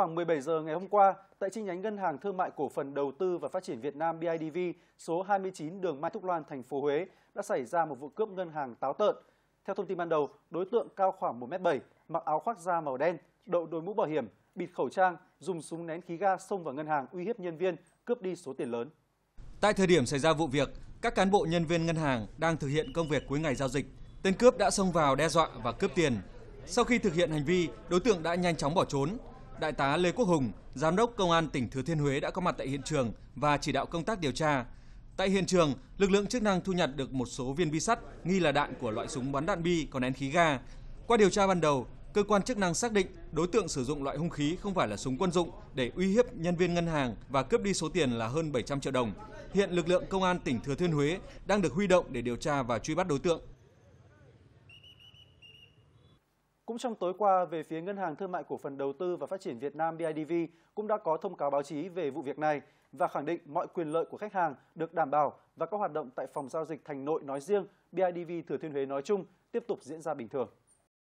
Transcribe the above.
khoảng 17 giờ ngày hôm qua, tại chi nhánh Ngân hàng Thương mại Cổ phần Đầu tư và Phát triển Việt Nam BIDV số 29 đường Mai Thúc Loan, thành phố Huế đã xảy ra một vụ cướp ngân hàng táo tợn. Theo thông tin ban đầu, đối tượng cao khoảng 1m7, mặc áo khoác da màu đen, đội đôi mũ bảo hiểm, bịt khẩu trang, dùng súng nén khí ga xông vào ngân hàng uy hiếp nhân viên, cướp đi số tiền lớn. Tại thời điểm xảy ra vụ việc, các cán bộ nhân viên ngân hàng đang thực hiện công việc cuối ngày giao dịch. Tên cướp đã xông vào đe dọa và cướp tiền. Sau khi thực hiện hành vi, đối tượng đã nhanh chóng bỏ trốn, Đại tá Lê Quốc Hùng, Giám đốc Công an tỉnh Thừa Thiên Huế đã có mặt tại hiện trường và chỉ đạo công tác điều tra. Tại hiện trường, lực lượng chức năng thu nhặt được một số viên bi sắt nghi là đạn của loại súng bắn đạn bi có nén khí ga. Qua điều tra ban đầu, cơ quan chức năng xác định đối tượng sử dụng loại hung khí không phải là súng quân dụng để uy hiếp nhân viên ngân hàng và cướp đi số tiền là hơn 700 triệu đồng. Hiện lực lượng công an tỉnh Thừa Thiên Huế đang được huy động để điều tra và truy bắt đối tượng. Cũng trong tối qua, về phía Ngân hàng Thương mại Cổ phần Đầu tư và Phát triển Việt Nam BIDV cũng đã có thông cáo báo chí về vụ việc này và khẳng định mọi quyền lợi của khách hàng được đảm bảo và các hoạt động tại phòng giao dịch Thành Nội nói riêng, BIDV Thừa Thiên Huế nói chung tiếp tục diễn ra bình thường.